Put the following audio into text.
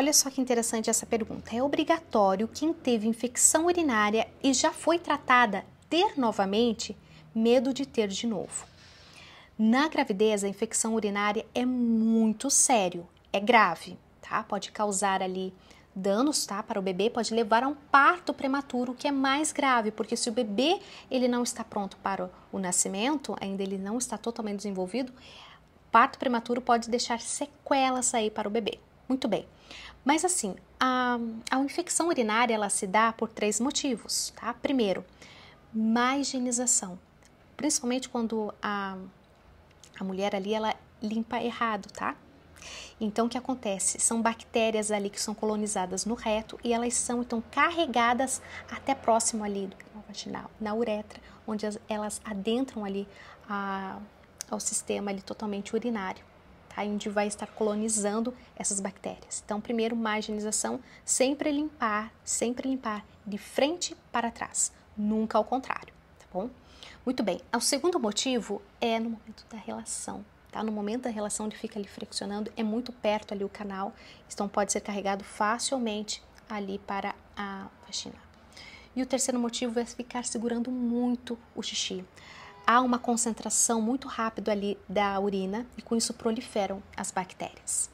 Olha só que interessante essa pergunta. É obrigatório quem teve infecção urinária e já foi tratada ter novamente medo de ter de novo. Na gravidez, a infecção urinária é muito sério, é grave, tá? Pode causar ali danos, tá? Para o bebê, pode levar a um parto prematuro, que é mais grave, porque se o bebê ele não está pronto para o nascimento, ainda ele não está totalmente desenvolvido, parto prematuro pode deixar sequelas aí para o bebê. Muito bem. Mas assim, a, a infecção urinária ela se dá por três motivos, tá? Primeiro, má higienização, principalmente quando a, a mulher ali ela limpa errado, tá? Então, o que acontece? São bactérias ali que são colonizadas no reto e elas são então carregadas até próximo ali do canal vaginal, na uretra, onde elas adentram ali a, ao sistema ali totalmente urinário. Tá? onde vai estar colonizando essas bactérias. Então, primeiro, marginalização, sempre limpar, sempre limpar de frente para trás, nunca ao contrário, tá bom? Muito bem, o segundo motivo é no momento da relação, tá? No momento da relação ele fica ali friccionando, é muito perto ali o canal, então pode ser carregado facilmente ali para a vagina. E o terceiro motivo é ficar segurando muito o xixi há uma concentração muito rápida ali da urina e com isso proliferam as bactérias.